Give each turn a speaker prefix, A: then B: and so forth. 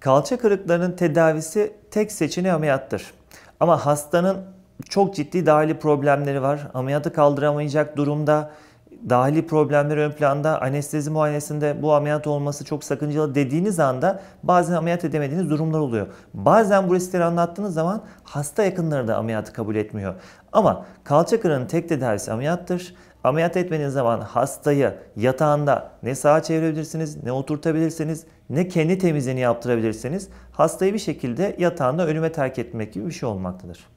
A: Kalça kırıklarının tedavisi tek seçeneği ameliyattır. Ama hastanın çok ciddi dahili problemleri var. Ameliyatı kaldıramayacak durumda dahili problemler ön planda, anestezi muayenesinde bu ameliyat olması çok sakıncalı dediğiniz anda bazen ameliyat edemediğiniz durumlar oluyor. Bazen bu riskleri anlattığınız zaman hasta yakınları da ameliyatı kabul etmiyor. Ama kalça kırığının tek tedavisi ameliyattır. Ameliyat etmediğiniz zaman hastayı yatağında ne sağa çevirebilirsiniz, ne oturtabilirsiniz, ne kendi temizliğini yaptırabilirsiniz. Hastayı bir şekilde yatağında ölüme terk etmek gibi bir şey olmaktadır.